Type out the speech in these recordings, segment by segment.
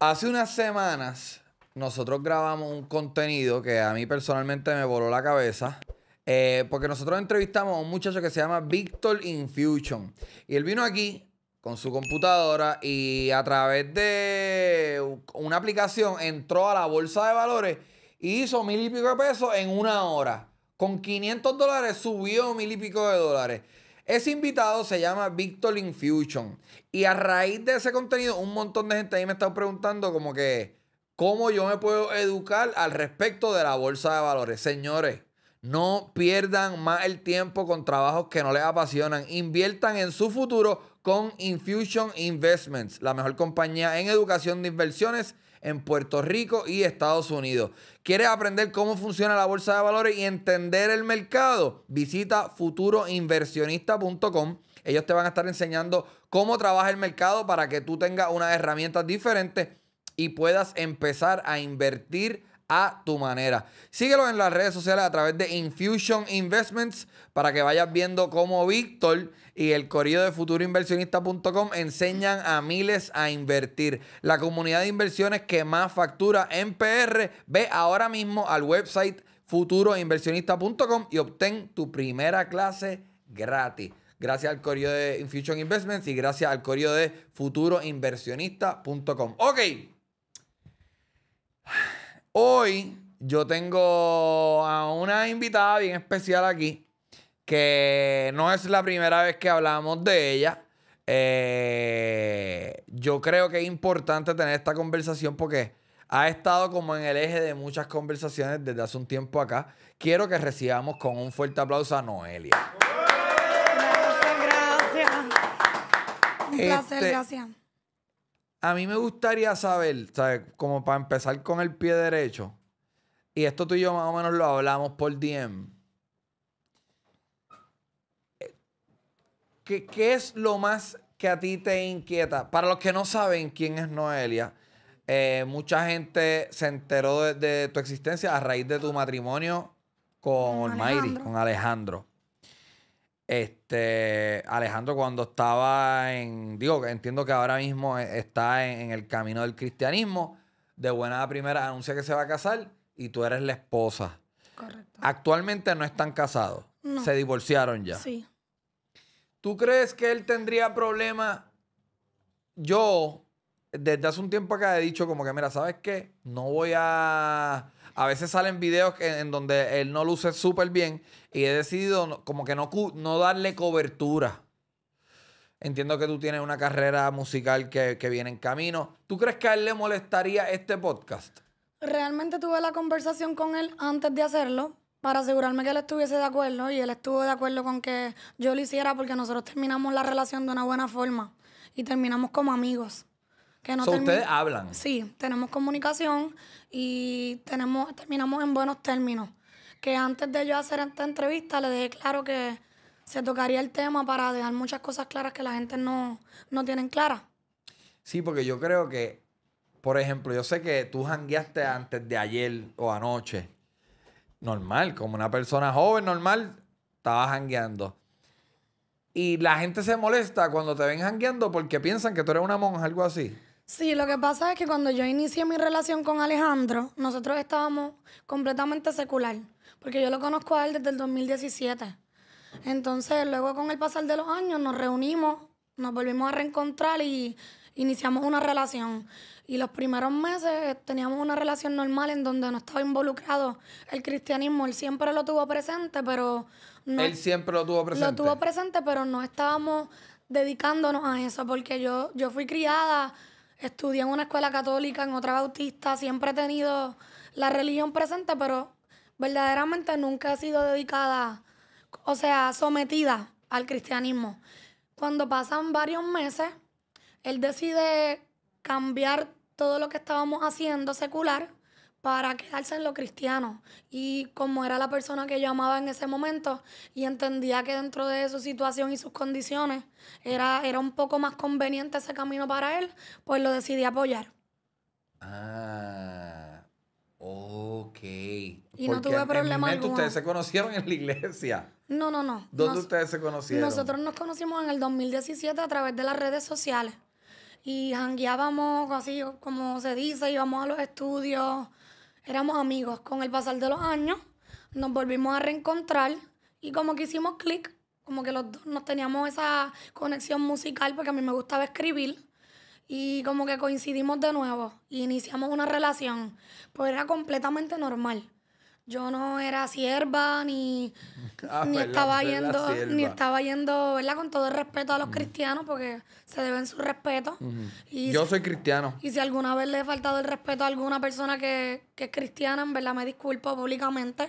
Hace unas semanas nosotros grabamos un contenido que a mí personalmente me voló la cabeza. Eh, porque nosotros entrevistamos a un muchacho que se llama Victor Infusion. Y él vino aquí con su computadora y a través de una aplicación entró a la bolsa de valores y hizo mil y pico de pesos en una hora. Con 500 dólares subió mil y pico de dólares. Ese invitado se llama Victor Infusion. Y a raíz de ese contenido, un montón de gente ahí me está preguntando como que, ¿cómo yo me puedo educar al respecto de la bolsa de valores? Señores, no pierdan más el tiempo con trabajos que no les apasionan. Inviertan en su futuro con Infusion Investments, la mejor compañía en educación de inversiones en Puerto Rico y Estados Unidos. ¿Quieres aprender cómo funciona la bolsa de valores y entender el mercado? Visita futuroinversionista.com. Ellos te van a estar enseñando cómo trabaja el mercado para que tú tengas unas herramientas diferentes y puedas empezar a invertir a tu manera. Síguelo en las redes sociales a través de Infusion Investments para que vayas viendo cómo Víctor y el correo de futuroinversionista.com enseñan a miles a invertir. La comunidad de inversiones que más factura en PR, ve ahora mismo al website futuroinversionista.com y obtén tu primera clase gratis. Gracias al correo de Infusion Investments y gracias al correo de futuroinversionista.com. Ok. Hoy yo tengo a una invitada bien especial aquí, que no es la primera vez que hablamos de ella. Eh, yo creo que es importante tener esta conversación porque ha estado como en el eje de muchas conversaciones desde hace un tiempo acá. Quiero que recibamos con un fuerte aplauso a Noelia. Gracias, gracias. Un este, placer, gracias. A mí me gustaría saber, Como para empezar con el pie derecho. Y esto tú y yo más o menos lo hablamos por DM. ¿Qué, ¿Qué, es lo más que a ti te inquieta? Para los que no saben quién es Noelia, eh, mucha gente se enteró de, tu existencia a raíz de tu matrimonio con, Mairi, con Alejandro. Este, Alejandro, cuando estaba en, digo, entiendo que ahora mismo e, está en, el camino del cristianismo, de buena primera anuncia que se va a casar y tú eres la esposa. Correcto. Actualmente no están casados, se divorciaron ya. Sí. ¿Tú crees que él tendría problemas? Yo, desde hace un tiempo acá he dicho como que, mira, ¿sabes qué? No voy a a veces salen videos en donde él no luce súper bien y he decidido como que no, no darle cobertura. Entiendo que tú tienes una carrera musical que, que viene en camino. ¿Tú crees que a él le molestaría este podcast? Realmente tuve la conversación con él antes de hacerlo para asegurarme que él estuviese de acuerdo y él estuvo de acuerdo con que yo lo hiciera porque nosotros terminamos la relación de una buena forma y terminamos como amigos. Que ustedes hablan. Sí, tenemos comunicación y tenemos, terminamos en buenos términos. Que antes de yo hacer esta entrevista le dejé claro que se tocaría el tema para dejar muchas cosas claras que la gente no, no tienen claras. Sí, porque yo creo que, por ejemplo, yo sé que tú jangueaste antes de ayer o anoche. Normal, como una persona joven, normal, estaba jangueando. Y la gente se molesta cuando te ven jangueando porque piensan que tú eres una monja, algo así. Sí, lo que pasa es que cuando yo inicié mi relación con Alejandro, nosotros estábamos completamente secular, porque yo lo conozco a él desde el 2017. Entonces, luego con el pasar de los años nos reunimos, nos volvimos a reencontrar y iniciamos una relación. Y los primeros meses eh, teníamos una relación normal en donde no estaba involucrado el cristianismo. Él siempre lo tuvo presente, pero... él siempre lo tuvo presente. Lo tuvo presente, pero no estábamos dedicándonos a eso, porque yo, yo fui criada Estudié en una escuela católica, en otra bautista, siempre he tenido la religión presente, pero verdaderamente nunca he sido dedicada, o sea, sometida al cristianismo. Cuando pasan varios meses, él decide cambiar todo lo que estábamos haciendo secular para quedarse en lo cristiano. Y como era la persona que yo amaba en ese momento y entendía que dentro de su situación y sus condiciones era, era un poco más conveniente ese camino para él, pues lo decidí apoyar. Ah, ok. Y no tuve problema alguno. ustedes se conocieron en la iglesia. No, no, no. ¿Dónde ustedes se conocieron? Nosotros nos conocimos en el 2017 a través de las redes sociales. Y jangueábamos así, como se dice, íbamos a los estudios, éramos amigos. Con el pasar de los años nos volvimos a reencontrar y como que hicimos clic, como que los dos nos teníamos esa conexión musical porque a mí me gustaba escribir y como que coincidimos de nuevo y iniciamos una relación, pues era completamente normal yo no era sierva ni, ah, ni pues estaba yendo ni estaba yendo verdad con todo el respeto a los cristianos porque se deben su respeto yo soy cristiano y si alguna vez le he faltado el respeto a alguna persona que, es cristiana en verdad me disculpo públicamente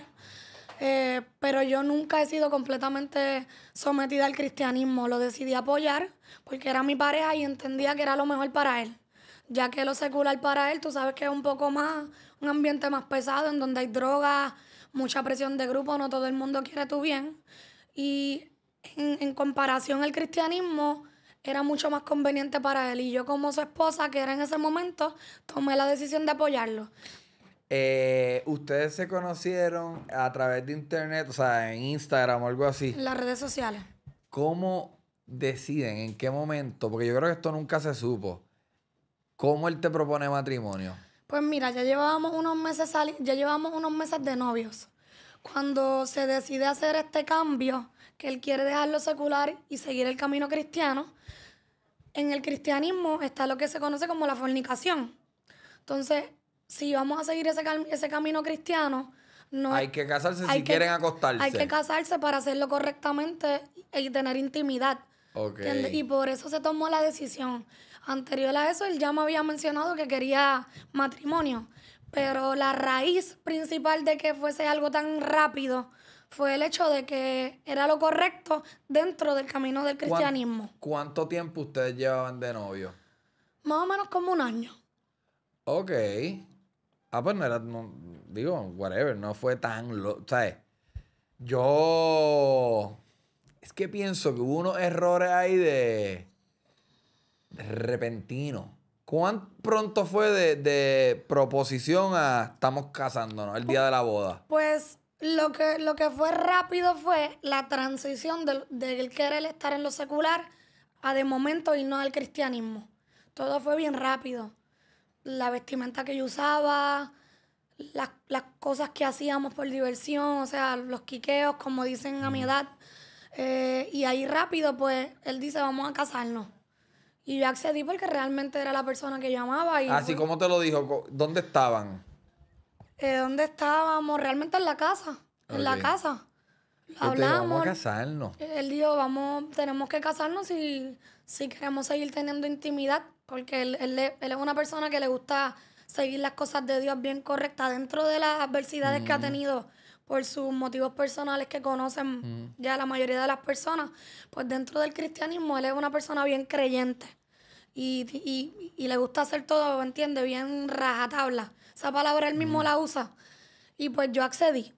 eh, pero yo nunca he sido completamente sometida al cristianismo lo decidí apoyar porque era mi pareja y entendía que era lo mejor para él ya que lo secular para él tú sabes que es un poco más un ambiente más pesado en donde hay drogas, mucha presión de grupo, no todo el mundo quiere tu bien. Y en, comparación el cristianismo era mucho más conveniente para él. Y yo como su esposa, que era en ese momento, tomé la decisión de apoyarlo. Eh, ustedes se conocieron a través de internet, o sea, en Instagram o algo así. En las redes sociales. ¿Cómo deciden? ¿En qué momento? Porque yo creo que esto nunca se supo. ¿Cómo él te propone matrimonio? Pues mira, ya llevábamos unos meses ya llevamos unos meses de novios. Cuando se decide hacer este cambio, que él quiere dejar lo secular y seguir el camino cristiano, en el cristianismo está lo que se conoce como la fornicación. Entonces, si vamos a seguir ese, ese camino cristiano, no hay que casarse si quieren acostarse. Hay que casarse para hacerlo correctamente y tener intimidad. Y por eso se tomó la decisión. Anterior a eso, él ya me había mencionado que quería matrimonio, pero la raíz principal de que fuese algo tan rápido fue el hecho de que era lo correcto dentro del camino del cristianismo. ¿Cuánto tiempo ustedes llevaban de novio? Más o menos como un año. Ok. Ah, pues no era, digo, whatever, no fue tan, lo, ¿sabes? Yo, es que pienso que hubo unos errores ahí de, repentino. ¿Cuán pronto fue de, proposición a estamos casándonos el día de la boda? Pues lo que, lo que fue rápido fue la transición del de querer estar en lo secular a de momento irnos al cristianismo. Todo fue bien rápido. La vestimenta que yo usaba, las, cosas que hacíamos por diversión, o sea, los quiqueos, como dicen a mi edad. Eh, y ahí rápido, pues, él dice, vamos a casarnos. Y yo accedí porque realmente era la persona que llamaba. Y Así, como ¿cómo te lo dijo? ¿Dónde estaban? Eh, ¿Dónde estábamos? Realmente en la casa. En la casa. Este, Hablamos. casarnos. Él dijo, vamos, tenemos que casarnos si, si queremos seguir teniendo intimidad. Porque él, él, es una persona que le gusta seguir las cosas de Dios bien correctas dentro de las adversidades que ha tenido por sus motivos personales que conocen mm. ya la mayoría de las personas, pues dentro del cristianismo él es una persona bien creyente y, le gusta hacer todo, ¿entiendes? Bien rajatabla. Esa palabra él mismo mm. la usa. Y pues yo accedí.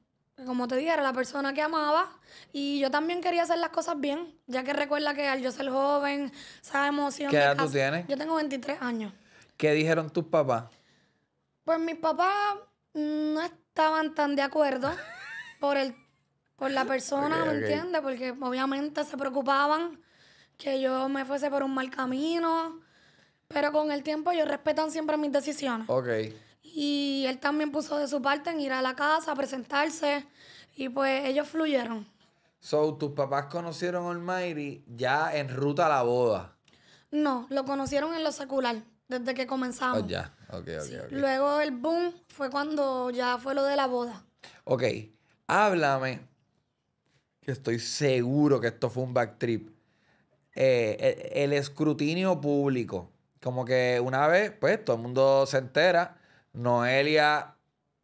Como te dije, era la persona que amaba y yo también quería hacer las cosas bien, ya que recuerda que al yo ser joven, esa emoción... ¿Qué edad tú tienes? Yo tengo 23 años. ¿Qué dijeron tus papás? Pues mis papás no estaban tan de acuerdo. por el por la persona, ¿me entiendes? Porque obviamente se preocupaban que yo me fuese por un mal camino, pero con el tiempo ellos respetan siempre mis decisiones. Ok. Y él también puso de su parte en ir a la casa, a presentarse, y pues ellos fluyeron. So, tus papás conocieron a Almighty ya en ruta a la boda. No, lo conocieron en lo secular, desde que comenzamos. Oh, ya, okay, Luego el boom fue cuando ya fue lo de la boda. Ok háblame, que estoy seguro que esto fue un backtrip, trip eh, el, escrutinio público. Como que una vez, pues, todo el mundo se entera, Noelia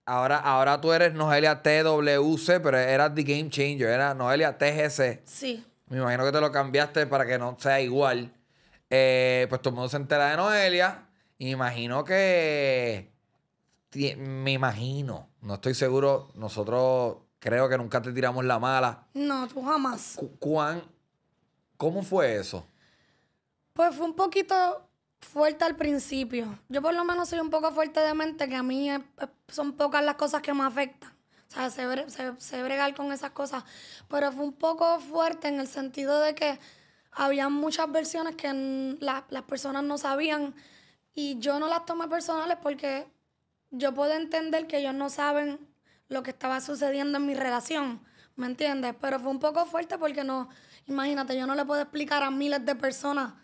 Ahora, ahora tú eres Noelia TWC, pero eras The Game Changer, era Noelia TGC. Sí. Me imagino que te lo cambiaste para que no sea igual. Eh, pues todo el mundo se entera de Noelia. imagino que. Me imagino, no estoy seguro, nosotros creo que nunca te tiramos la mala. No, tú jamás. cuán, ¿Cómo fue eso? Pues fue un poquito fuerte al principio. Yo por lo menos soy un poco fuerte de mente, que a mí son pocas las cosas que me afectan. O sea, sé, bregar con esas cosas. Pero fue un poco fuerte en el sentido de que había muchas versiones que las personas no sabían y yo no las tomé personales porque yo puedo entender que ellos no saben lo que estaba sucediendo en mi relación, ¿me entiendes? Pero fue un poco fuerte porque no, imagínate, yo no le puedo explicar a miles de personas,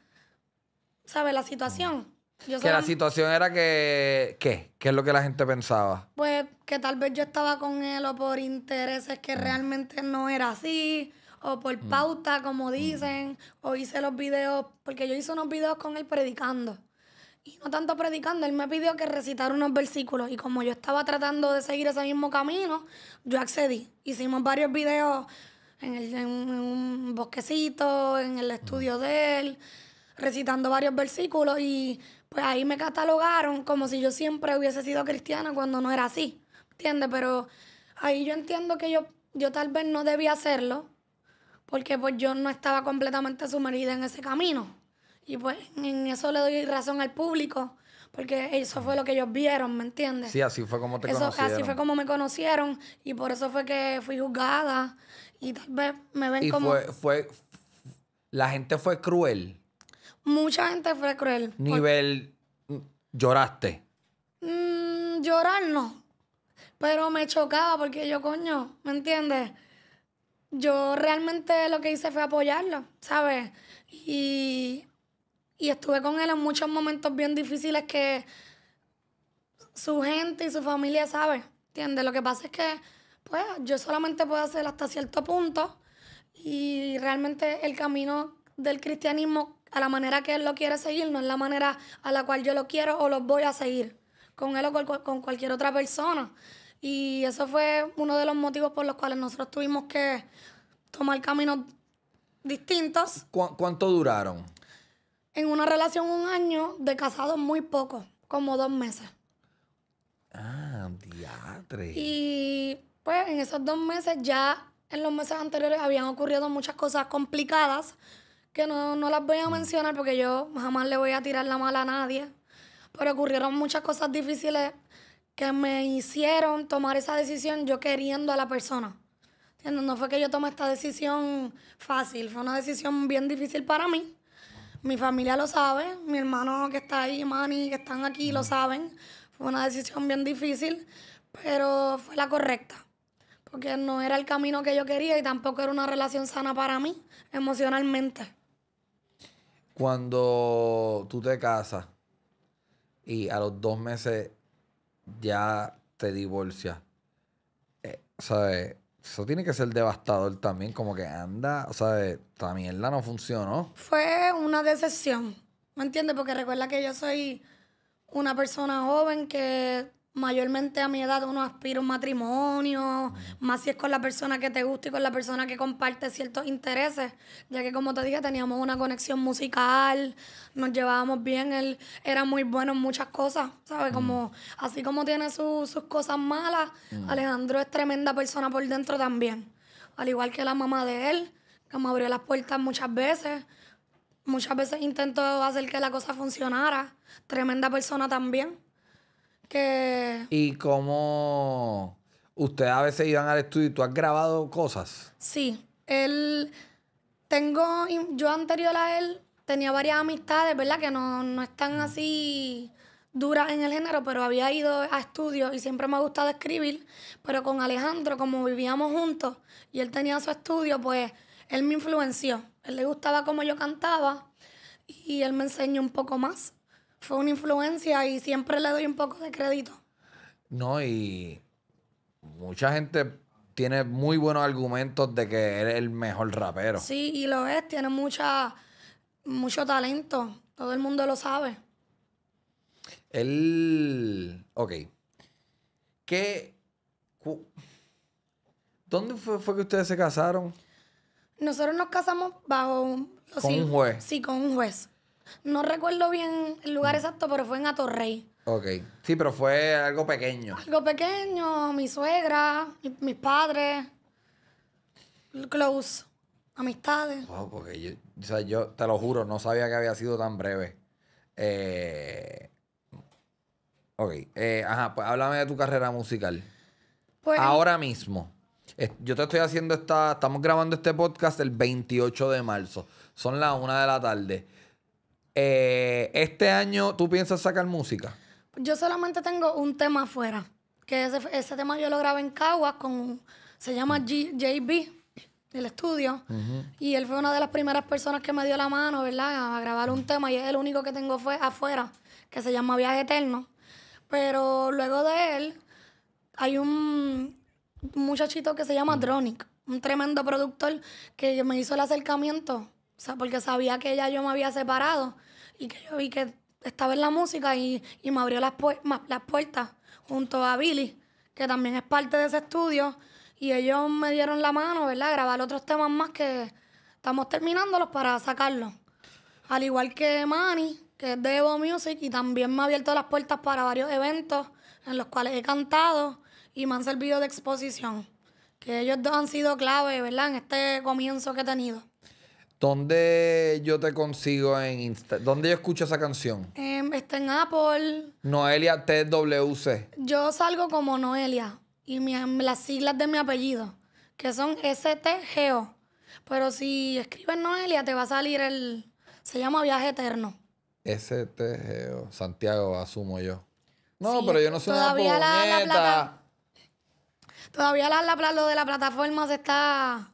¿sabes? La situación. que la situación era que, ¿qué? ¿Qué es lo que la gente pensaba? Pues que tal vez yo estaba con él o por intereses que mm. realmente no era así, o por mm. pauta, como dicen, o hice los videos, porque yo hice unos videos con él predicando. Y no tanto predicando, él me pidió que recitara unos versículos y como yo estaba tratando de seguir ese mismo camino, yo accedí. Hicimos varios videos en, el, un bosquecito, en el estudio de él, recitando varios versículos y pues ahí me catalogaron como si yo siempre hubiese sido cristiana cuando no era así, ¿entiendes? Pero ahí yo entiendo que yo, yo tal vez no debía hacerlo porque pues yo no estaba completamente sumergida en ese camino. Y pues en eso le doy razón al público, porque eso fue lo que ellos vieron, ¿me entiendes? Sí, así fue como te eso, Así fue como me conocieron y por eso fue que fui juzgada y tal vez me ven y como... Fue, fue, la gente fue cruel. Mucha gente fue cruel. Nivel, lloraste. Mm, llorar no, pero me chocaba porque yo, coño, ¿me entiendes? Yo realmente lo que hice fue apoyarlo, ¿sabes? Y y estuve con él en muchos momentos bien difíciles que su gente y su familia sabe, ¿entiendes? Lo que pasa es que, pues, yo solamente puedo hacer hasta cierto punto y realmente el camino del cristianismo a la manera que él lo quiere seguir no es la manera a la cual yo lo quiero o lo voy a seguir con él o con cualquier otra persona. Y eso fue uno de los motivos por los cuales nosotros tuvimos que tomar caminos distintos. ¿Cuánto duraron? en una relación un año, de casados muy poco, como dos meses. Ah, diatre. Y pues en esos dos meses ya, en los meses anteriores habían ocurrido muchas cosas complicadas que no, no las voy a mm. mencionar porque yo jamás le voy a tirar la mala a nadie. Pero ocurrieron muchas cosas difíciles que me hicieron tomar esa decisión yo queriendo a la persona. No fue que yo tomé esta decisión fácil, fue una decisión bien difícil para mí. Mi familia lo sabe, mi hermano que está ahí, Manny, que están aquí, lo saben. Fue una decisión bien difícil, pero fue la correcta. Porque no era el camino que yo quería y tampoco era una relación sana para mí, emocionalmente. Cuando tú te casas y a los dos meses ya te divorcias, eh, ¿sabes? Eso tiene que ser devastador también, como que anda, o sea, esta mierda no funcionó. Fue una decepción, ¿me entiendes? Porque recuerda que yo soy una persona joven que mayormente a mi edad uno aspira a un matrimonio, más si es con la persona que te gusta y con la persona que comparte ciertos intereses, ya que como te dije teníamos una conexión musical, nos llevábamos bien, él era muy bueno en muchas cosas, ¿sabes? Como, Así como tiene sus cosas malas, Alejandro es tremenda persona por dentro también, al igual que la mamá de él, que me abrió las puertas muchas veces. Muchas veces intentó hacer que la cosa funcionara. Tremenda persona también. ¿Y cómo ustedes a veces iban al estudio y tú has grabado cosas? Sí, él... Tengo, yo anterior a él tenía varias amistades, ¿verdad? Que no, no están así duras en el género, pero había ido a estudio y siempre me ha gustado escribir, pero con Alejandro, como vivíamos juntos y él tenía su estudio, pues él me influenció. Él le gustaba cómo yo cantaba y él me enseñó un poco más fue una influencia y siempre le doy un poco de crédito. No, y mucha gente tiene muy buenos argumentos de que eres el mejor rapero. Sí, y lo es, tiene mucha, mucho talento, todo el mundo lo sabe. Él, ok. ¿Qué... ¿Dónde fue, que ustedes se casaron? Nosotros nos casamos bajo... Con un juez. Sí, con un juez. No recuerdo bien el lugar exacto, pero fue en Atorrey. Ok. Sí, pero fue algo pequeño. Algo pequeño, mi suegra, mis padres, close, amistades. Wow, porque yo, o sea, yo te lo juro, no sabía que había sido tan breve. Eh, ok, eh, ajá, pues háblame de tu carrera musical. Pues Ahora mismo. Yo te estoy haciendo esta. Estamos grabando este podcast el 28 de marzo. Son las una de la tarde. Eh, este año, ¿tú piensas sacar música? Yo solamente tengo un tema afuera. Que ese, tema yo lo grabé en Caguas con se llama JB del estudio. Y él fue una de las primeras personas que me dio la mano, ¿verdad? A grabar un tema. Y es el único que tengo fue afuera, que se llama Viaje Eterno. Pero luego de él, hay un muchachito que se llama Dronic, un tremendo productor que me hizo el acercamiento. O sea, porque sabía que ya yo me había separado y que yo vi que estaba en la música y, me abrió las, las puertas junto a Billy, que también es parte de ese estudio. Y ellos me dieron la mano, ¿verdad? Grabar otros temas más que estamos terminándolos para sacarlos. Al igual que Manny, que es de Evo Music, y también me ha abierto las puertas para varios eventos en los cuales he cantado y me han servido de exposición. Que ellos dos han sido clave, ¿verdad? En este comienzo que he tenido. ¿Dónde yo te consigo en Insta? ¿Dónde yo escucho esa canción? Em, está en Apple. Noelia TWC. Yo salgo como Noelia y mi, las siglas de mi apellido, que son STGO. Pero si escribes Noelia, te va a salir el. Se llama Viaje Eterno. STGO. Santiago, asumo yo. No, pero yo no soy todavía una la, Todavía la, lo de la plataforma se está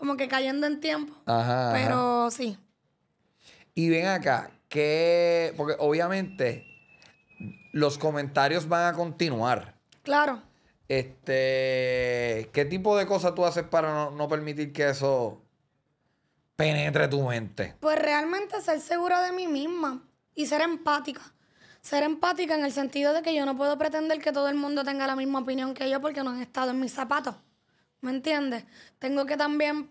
como que cayendo en tiempo. Ajá. Pero sí. Y ven acá, que. Porque obviamente los comentarios van a continuar. Claro. Este. ¿Qué tipo de cosas tú haces para no, no permitir que eso penetre tu mente? Pues realmente ser segura de mí misma y ser empática. Ser empática en el sentido de que yo no puedo pretender que todo el mundo tenga la misma opinión que yo porque no han estado en mis zapatos. ¿Me entiendes? Tengo que también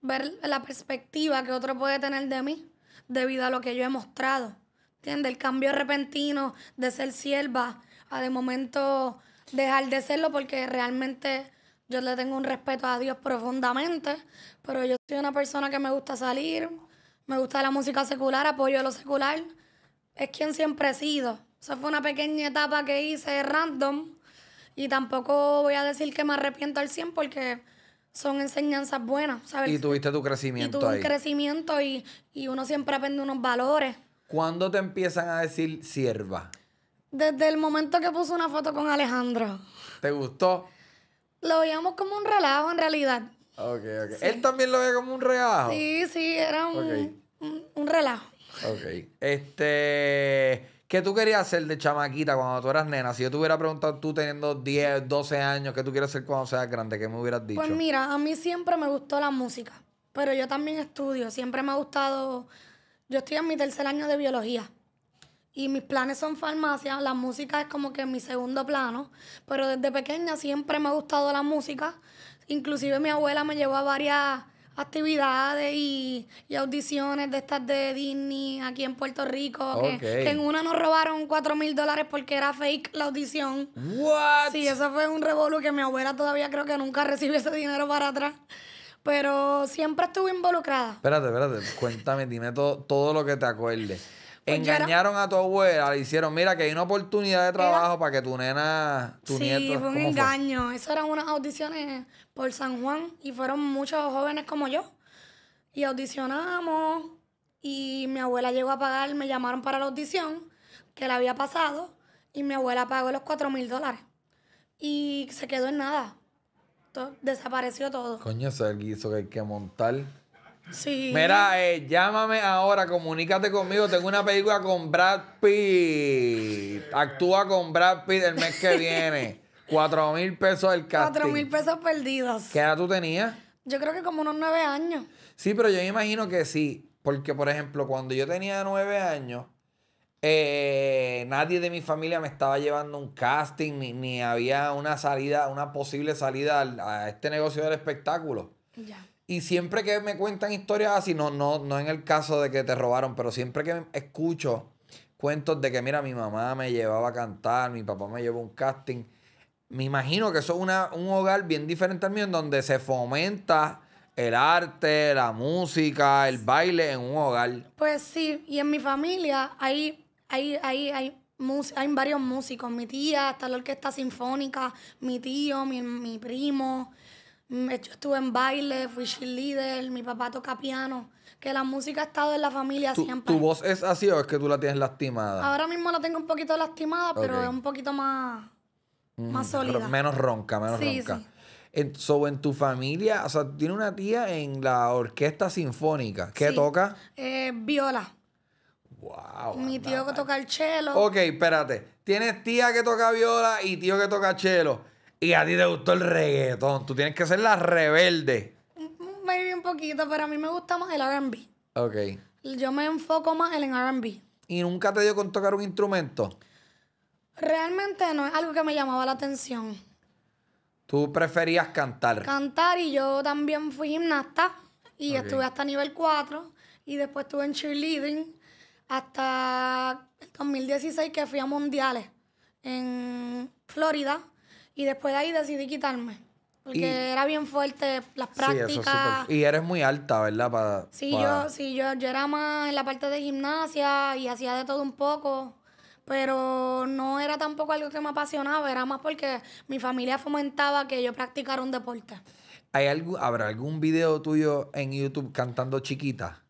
ver la perspectiva que otro puede tener de mí debido a lo que yo he mostrado. ¿Entiendes? El cambio repentino de ser sierva a de momento dejar de serlo porque realmente yo le tengo un respeto a Dios profundamente, pero yo soy una persona que me gusta salir, me gusta la música secular, apoyo a lo secular. Es quien siempre he sido. Esa fue una pequeña etapa que hice random y tampoco voy a decir que me arrepiento al 100 porque son enseñanzas buenas, ¿sabes? Y tuviste tu crecimiento. Y tuve un crecimiento y, uno siempre aprende unos valores. ¿Cuándo te empiezan a decir sierva? Desde el momento que puse una foto con Alejandro. ¿Te gustó? Lo veíamos como un relajo en realidad. Ok, ok. Él también lo veía como un relajo. Sí, sí, era un, un relajo. Ok. Este. ¿Qué tú querías hacer de chamaquita cuando tú eras nena? Si yo te hubiera preguntado tú teniendo 10, 12 años, ¿qué tú quieres hacer cuando seas grande? ¿Qué me hubieras pues dicho? Pues mira, a mí siempre me gustó la música, pero yo también estudio, siempre me ha gustado... Yo estoy en mi tercer año de biología y mis planes son farmacia, la música es como que mi segundo plano, pero desde pequeña siempre me ha gustado la música, inclusive mi abuela me llevó a varias actividades y, audiciones de estas de Disney aquí en Puerto Rico. Que, en una nos robaron cuatro mil dólares porque era fake la audición. What? Sí, eso fue un revolú que mi abuela todavía creo que nunca recibió ese dinero para atrás. Pero siempre estuve involucrada. Espérate, espérate. Cuéntame, dime todo, todo lo que te acuerdes. Pues Engañaron a tu abuela, le hicieron, mira que hay una oportunidad de trabajo para que tu nena, tu sí, fue un engaño. eso Esas eran unas audiciones por San Juan y fueron muchos jóvenes como yo. Y audicionamos y mi abuela llegó a pagar, me llamaron para la audición que la había pasado y mi abuela pagó los 4 mil dólares. Y se quedó en nada. desapareció todo. Coño, eso es el guiso que hay que montar. Sí. Mira, eh, llámame ahora, comunícate conmigo. Tengo una película con Brad Pitt. Actúa con Brad Pitt el mes que viene. Cuatro mil pesos el casting. Cuatro mil pesos perdidos. ¿Qué edad tú tenías? Yo creo que como unos nueve años. Sí, pero yo me imagino que sí. Porque, por ejemplo, cuando yo tenía nueve años, eh, nadie de mi familia me estaba llevando un casting, ni, había una salida, una posible salida a este negocio del espectáculo. Ya. Y siempre que me cuentan historias así, no, no, no en el caso de que te robaron, pero siempre que escucho cuentos de que, mira, mi mamá me llevaba a cantar, mi papá me llevó a un casting, me imagino que eso es una, un hogar bien diferente al mío en donde se fomenta el arte, la música, el baile en un hogar. Pues sí, y en mi familia hay, hay, hay, hay varios músicos. Mi tía, hasta la orquesta sinfónica, mi tío, mi, mi primo. Mm, yo estuve en baile, fui cheerleader, mi papá toca piano. Que la música ha estado en la familia siempre. ¿Tu voz es así o es que tú la tienes lastimada? Ahora mismo la tengo un poquito lastimada, pero es un poquito más, mm, más sólida. Menos ronca, menos ronca. Sí. En, so, en tu familia, o sea, tiene una tía en la orquesta sinfónica. ¿Qué toca? Eh, viola. Wow. Mi tío que toca el cello. Ok, espérate. Tienes tía que toca viola y tío que toca cello y a ti te gustó el reggaetón. Tú tienes que ser la rebelde. Maybe un poquito, pero a mí me gusta más el RB. Ok. Yo me enfoco más en el RB. ¿Y nunca te dio con tocar un instrumento? Realmente no es algo que me llamaba la atención. Tú preferías cantar. Cantar y yo también fui gimnasta y estuve hasta nivel 4 y después estuve en cheerleading hasta el 2016 que fui a mundiales en Florida y después de ahí decidí quitarme. Porque era bien fuerte las prácticas. Y eres muy alta, ¿verdad? para sí, Yo, sí yo, era más en la parte de gimnasia y hacía de todo un poco. Pero no era tampoco algo que me apasionaba, era más porque mi familia fomentaba que yo practicara un deporte. ¿Hay algo, ¿Habrá algún video tuyo en YouTube cantando chiquita?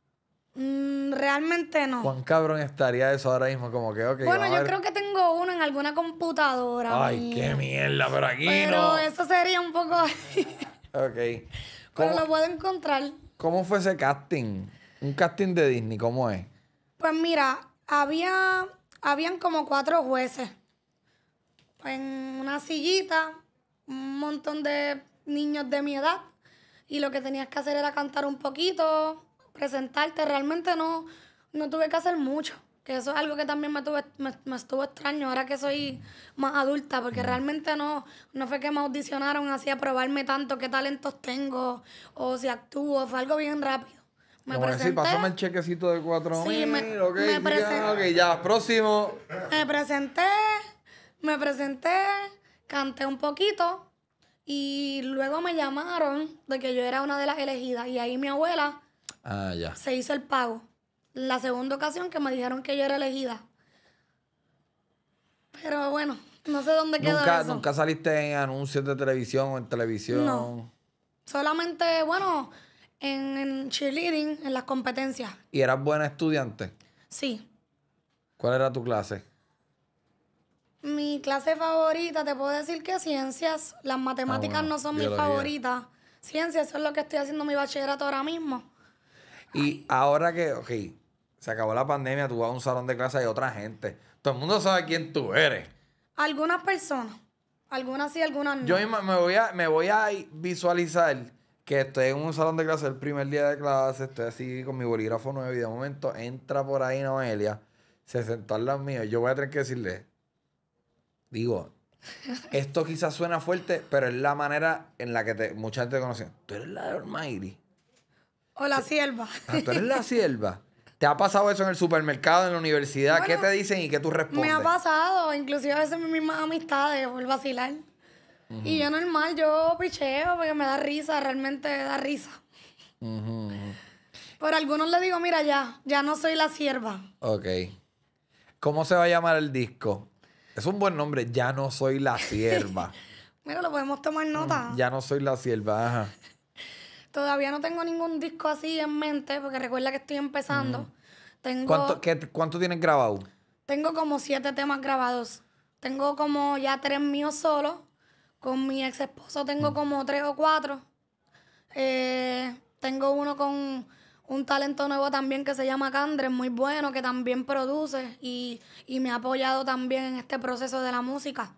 Mm, realmente no. Juan cabrón estaría eso ahora mismo? Como que, Bueno, yo creo que tengo uno en alguna computadora. Ay, qué mierda, pero aquí pero no. eso sería un poco. ok. Pero lo puedo encontrar. ¿Cómo fue ese casting? Un casting de Disney, ¿cómo es? Pues mira, había habían como cuatro jueces. Pues en una sillita, un montón de niños de mi edad. Y lo que tenías que hacer era cantar un poquito, presentarte. Realmente no, no tuve que hacer mucho. Que eso es algo que también me, me, estuvo extraño ahora que soy más adulta, porque realmente no, no fue que me audicionaron así a probarme tanto qué talentos tengo o si actúo, fue algo bien rápido. Me Como presenté. Decir, pásame el chequecito de cuatro sí, mil. Me, ya, ya, próximo. Me presenté, me presenté, canté un poquito y luego me llamaron de que yo era una de las elegidas y ahí mi abuela ah, ya. se hizo el pago la segunda ocasión que me dijeron que yo era elegida. Pero bueno, no sé dónde quedó ¿Nunca, eso. ¿Nunca saliste en anuncios de televisión o en televisión? No. Solamente, bueno, en, cheerleading, en las competencias. ¿Y eras buena estudiante? Sí. ¿Cuál era tu clase? Mi clase favorita, te puedo decir que ciencias, las matemáticas ah, no son mis favoritas. Ciencias, eso es lo que estoy haciendo mi bachillerato ahora mismo. Y ahora que, ok, se acabó la pandemia, tú vas a un salón de clase y otra gente. Todo el mundo sabe quién tú eres. Algunas personas. Algunas sí, algunas no. Yo me voy a, me voy a visualizar que estoy en un salón de clase el primer día de clase, estoy así con mi bolígrafo nuevo y de momento entra por ahí Noelia, se sentó al lado mío. Yo voy a tener que decirle, digo, esto quizás suena fuerte, pero es la manera en la que te, mucha gente te conoce. Tú eres la de Ormairi. O la sierva. Ah, tú eres la sierva. ¿Te ha pasado eso en el supermercado, en la universidad? ¿Qué te dicen y qué tú respondes? Me ha pasado, inclusive a veces mis mismas amistades por vacilar. Y yo normal, yo picheo porque me da risa, realmente da risa. Por algunos le digo, mira ya, ya no soy la sierva. Ok. ¿Cómo se va a llamar el disco? Es un buen nombre, ya no soy la sierva. mira, lo podemos tomar nota. Ya no soy la sierva, ajá. Todavía no tengo ningún disco así en mente, porque recuerda que estoy empezando. Tengo, ¿Cuánto, qué, ¿Cuánto tienes grabado? Tengo como siete temas grabados. Tengo como ya tres míos solo Con mi ex esposo tengo mm. como tres o cuatro. Eh, tengo uno con un talento nuevo también que se llama candre muy bueno, que también produce y, y, me ha apoyado también en este proceso de la música.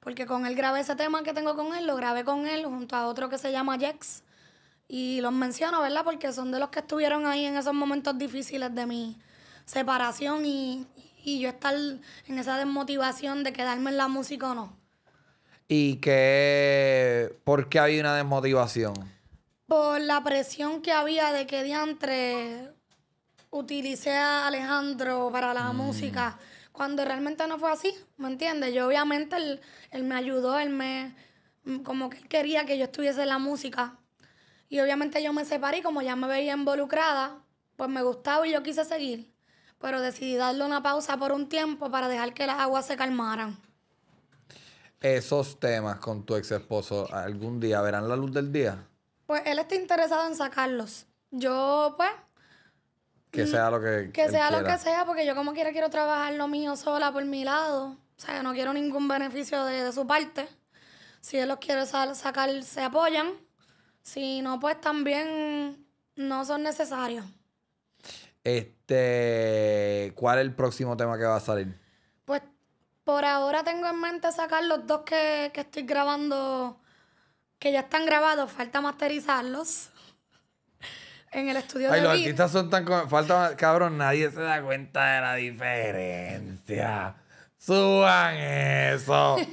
Porque con él grabé ese tema que tengo con él, lo grabé con él junto a otro que se llama Jex, y los menciono, ¿verdad? Porque son de los que estuvieron ahí en esos momentos difíciles de mi separación y, yo estar en esa desmotivación de quedarme en la música o no. ¿Y qué? ¿Por qué había una desmotivación? Por la presión que había de que diantre utilicé a Alejandro para la mm. música, cuando realmente no fue así, ¿me entiendes? Yo obviamente él, él me ayudó, él me... como que él quería que yo estuviese en la música, y obviamente yo me separé como ya me veía involucrada, pues me gustaba y yo quise seguir. Pero decidí darle una pausa por un tiempo para dejar que las aguas se calmaran. Esos temas con tu ex esposo, ¿algún día verán la luz del día? Pues él está interesado en sacarlos. Yo, pues, que sea lo que. Que sea lo que sea, porque yo como quiera quiero trabajar lo mío sola por mi lado. O sea, no quiero ningún beneficio de, de su parte. Si él los quiere sacar, se apoyan. Si no, pues también no son necesarios. Este, ¿cuál es el próximo tema que va a salir? Pues por ahora tengo en mente sacar los dos que, que estoy grabando, que ya están grabados, falta masterizarlos en el estudio Ay, los artistas son tan falta cabrón nadie se da cuenta de la diferencia suban eso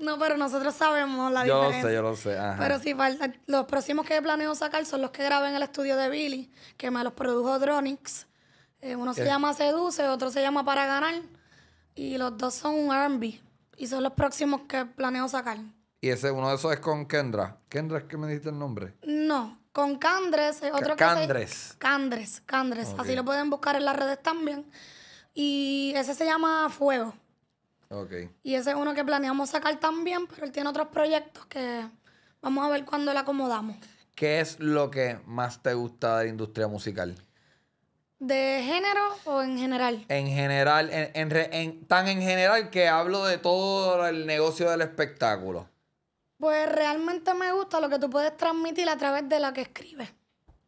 No, pero nosotros sabemos la diferencia. Yo sé, yo lo sé. Pero sí, los próximos que planeo sacar son los que grabé en el estudio de Billy, que me los produjo Dronix. Eh, uno se eh. llama Seduce, otro se llama Para Ganar. Y los dos son RB. Y son los próximos que planeo sacar. ¿Y ese uno de esos es con Kendra? ¿Kendra es que me dijiste el nombre? No, con Candres. Otro Candres. Candres, Candres. Así lo pueden buscar en las redes también. Y ese se llama Fuego. Y ese es uno que planeamos sacar también, pero él tiene otros proyectos que vamos a ver cuando le acomodamos. ¿Qué es lo que más te gusta de la industria musical? ¿De género o en general? En general, tan en general que hablo de todo el negocio del espectáculo. Pues realmente me gusta lo que tú puedes transmitir a través de lo que escribes.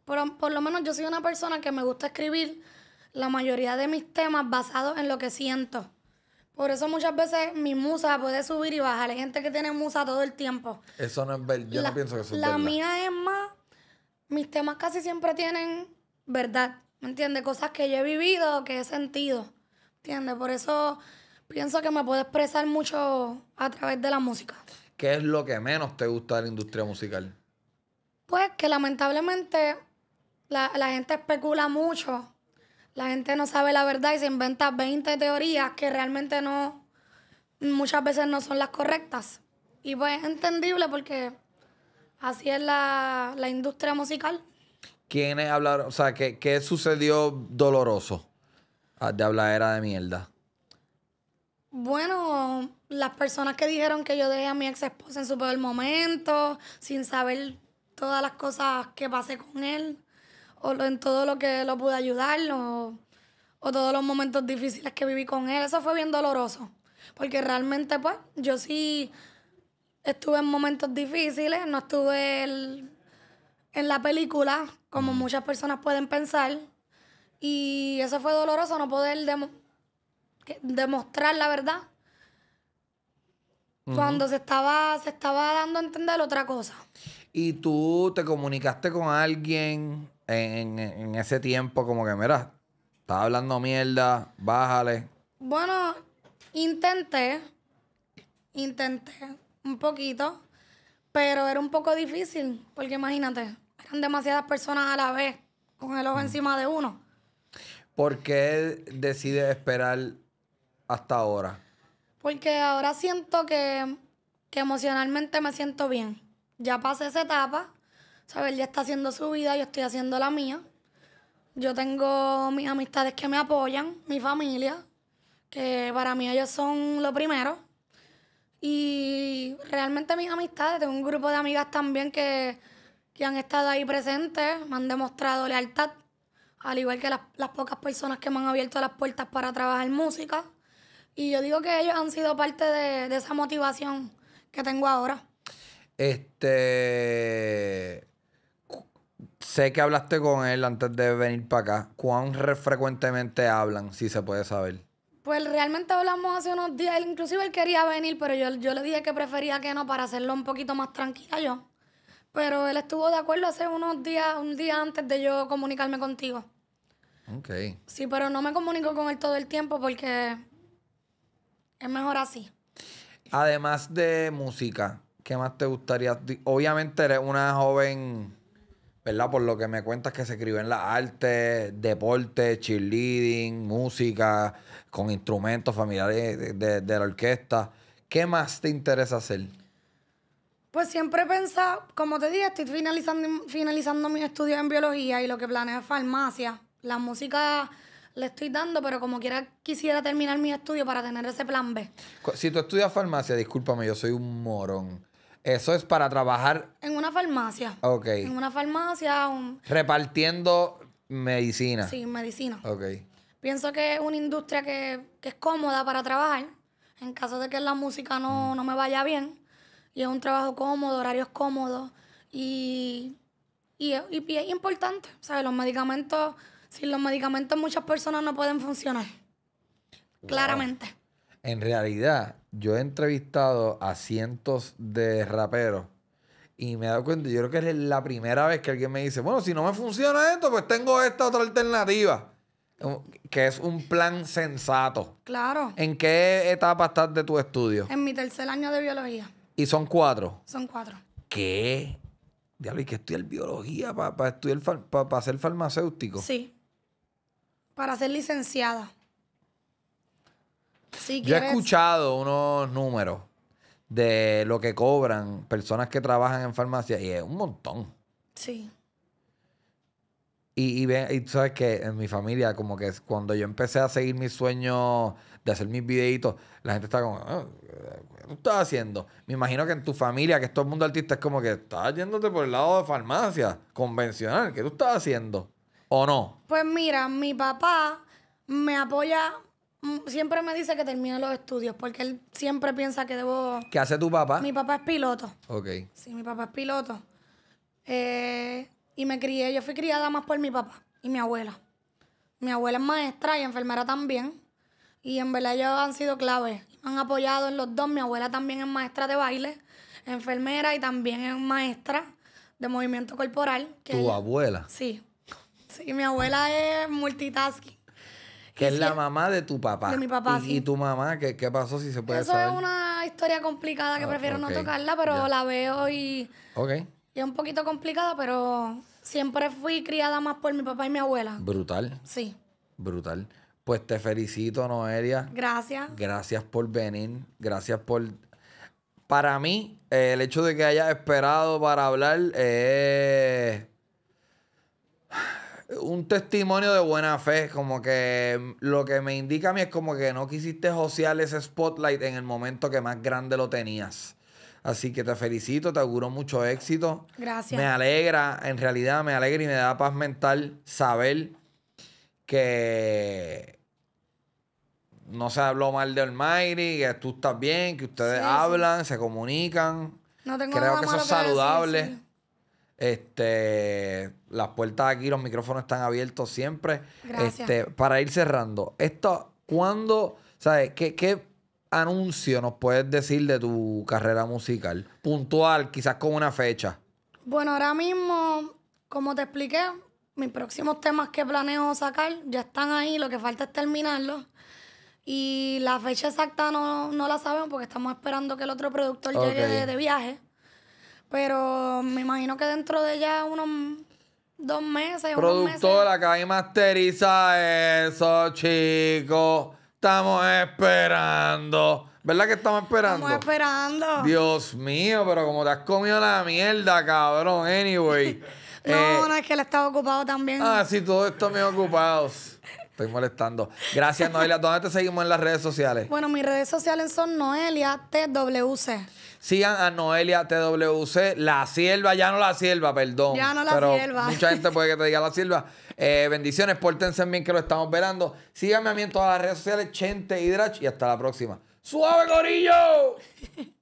Por, por lo menos yo soy una persona que me gusta escribir la mayoría de mis temas basados en lo que siento. Por eso muchas veces mi musa puede subir y bajar. Hay gente que tiene musa todo el tiempo. Eso no es verdad. Yo no pienso que eso es verdad. La mía es más. Mis temas casi siempre tienen verdad. ¿Me entiendes? Cosas que yo he vivido, que he sentido. ¿Entiendes? Por eso pienso que me puedo expresar mucho a través de la música. ¿Qué es lo que menos te gusta de la industria musical? Pues que lamentablemente la, la gente especula mucho la gente no sabe la verdad y se inventa 20 teorías que realmente no, muchas veces no son las correctas. Y pues es entendible porque así es la, industria musical. ¿Quiénes hablaron? O sea, ¿qué, qué sucedió doloroso ah, de era de mierda? Bueno, las personas que dijeron que yo dejé a mi ex esposa en su peor momento, sin saber todas las cosas que pasé con él o en todo lo que lo pude ayudar o, todos los momentos difíciles que viví con él. Eso fue bien doloroso, porque realmente pues yo sí estuve en momentos difíciles, no estuve en la película como muchas personas pueden pensar y eso fue doloroso no poder demostrar la verdad cuando se estaba se estaba dando a entender otra cosa. ¿Y tú te comunicaste con alguien en, ese tiempo como que, mira, estaba hablando mierda, bájale? Bueno, intenté, intenté un poquito, pero era un poco difícil, porque imagínate, eran demasiadas personas a la vez con el ojo mm. encima de uno. ¿Por qué decides esperar hasta ahora? Porque ahora siento que, que emocionalmente me siento bien. Ya pasé esa etapa Saber Él ya está haciendo su vida, yo estoy haciendo la mía. Yo tengo mis amistades que me apoyan, mi familia, que para mí ellos son lo primero. Y realmente mis amistades, tengo un grupo de amigas también que, que han estado ahí presentes, me han demostrado lealtad, al igual que las, las pocas personas que me han abierto las puertas para trabajar música. Y yo digo que ellos han sido parte de, de esa motivación que tengo ahora. Este Sé que hablaste con él antes de venir para acá. ¿Cuán frecuentemente hablan, si se puede saber? Pues realmente hablamos hace unos días. inclusive él quería venir, pero yo, yo le dije que prefería que no para hacerlo un poquito más tranquila yo. Pero él estuvo de acuerdo hace unos días, un día antes de yo comunicarme contigo. Ok. Sí, pero no me comunico con él todo el tiempo porque es mejor así. Además de música, ¿qué más te gustaría? Obviamente eres una joven ¿verdad? Por lo que me cuentas que se escribe en la arte, deporte, cheerleading, música, con instrumentos familiares de, la orquesta. ¿Qué más te interesa hacer? Pues siempre he pensado, como te dije, estoy finalizando, finalizando mis estudios en biología y lo que planeo es farmacia. La música le estoy dando, pero como quiera quisiera terminar mi estudio para tener ese plan B. Si tú estudias farmacia, discúlpame, yo soy un morón. Eso es para trabajar. En una farmacia. Ok. En una farmacia. Repartiendo medicina. Sí, medicina. Ok. Pienso que es una industria que, es cómoda para trabajar. En caso de que la música no, mm. me vaya bien. Y es un trabajo cómodo, horarios cómodos. Y, es importante. ¿Sabes? Los medicamentos. Sin los medicamentos, muchas personas no pueden funcionar. Claramente. En realidad, yo he entrevistado a cientos de raperos y me he dado cuenta, yo creo que es la primera vez que alguien me dice, bueno, si no me funciona esto, pues tengo esta otra alternativa. Que es un plan sensato. Claro. ¿En qué etapa estás de tu estudio? En mi tercer año de biología. ¿Y son cuatro? Son cuatro. ¿Qué? Diablo, ¿y que estudiar biología para estudiar para ser farmacéutico? Sí. Para ser licenciada. Yo he escuchado unos números de lo que cobran personas que trabajan en farmacia y es un montón. Sí. Y, tú sabes que en mi familia, como que cuando yo empecé a seguir mis sueños de hacer mis videitos, la gente está como, ah, ¿qué tú estás haciendo? Me imagino que en tu familia, que es todo el mundo artista, es como que estás yéndote por el lado de farmacia convencional, ¿qué tú estás haciendo? ¿O no? Pues mira, mi papá me apoya Mm, siempre me dice que termine los estudios porque él siempre piensa que debo... ¿Qué hace tu papá? Mi papá es piloto. Ok. Sí, mi papá es piloto. Eh, y me crié, yo fui criada más por mi papá y mi abuela. Mi abuela es maestra y enfermera también. Y en verdad ellos han sido claves. Han apoyado en los dos. Mi abuela también es maestra de baile, enfermera y también es maestra de movimiento corporal. Que ¿Tu abuela? Sí. Sí, mi abuela es multitasking que es la mamá de tu papá. De mi papá, y, tu mamá? ¿Qué, pasó si se puede Eso es una historia complicada que ah, prefiero no tocarla, pero la veo y... Ok. Y es un poquito complicada, pero siempre fui criada más por mi papá y mi abuela. Brutal. Sí. Brutal. Pues te felicito, Noelia. Gracias. Gracias por venir. Gracias por... Para mí, eh, el hecho de que hayas esperado para hablar es... Eh, un testimonio de buena fe, como que lo que me indica a mí es como que no quisiste josear ese spotlight en el momento que más grande lo tenías. Así que te felicito, te auguro mucho éxito. Gracias. Me alegra, en realidad me alegra y me da paz mental saber que no se habló mal de Almighty, que tú estás bien, que ustedes hablan, se comunican. No tengo Creo que eso es saludable. Este, las puertas aquí, los micrófonos están abiertos siempre. Gracias. Este, para ir cerrando, esto, ¿cuándo, sabes, qué, anuncio nos puedes decir de tu carrera musical? Puntual, quizás con una fecha. Bueno, ahora mismo, como te expliqué, mis próximos temas que planeo sacar ya están ahí, lo que falta es terminarlos. Y la fecha exacta no, la sabemos porque estamos esperando que el otro productor llegue de viaje. Pero me imagino que dentro de ya unos dos meses. Productora, que y masteriza eso, chicos. Estamos esperando. ¿Verdad que estamos esperando? Estamos esperando. Dios mío, pero como te has comido la mierda, cabrón. Anyway. no, eh, no, es que él está ocupado también. Ah, sí, todos está bien ocupado estoy molestando. Gracias, Noelia. ¿Dónde te seguimos en las redes sociales? Bueno, mis redes sociales son Noelia TWC. Sigan a Noelia la sierva, ya no la sierva, perdón. Ya no la pero sierva. Mucha gente puede que te diga la sierva. Eh, bendiciones, pórtense bien que lo estamos verando. Síganme a mí en todas las redes sociales, Chente y y hasta la próxima. ¡Suave, gorillo!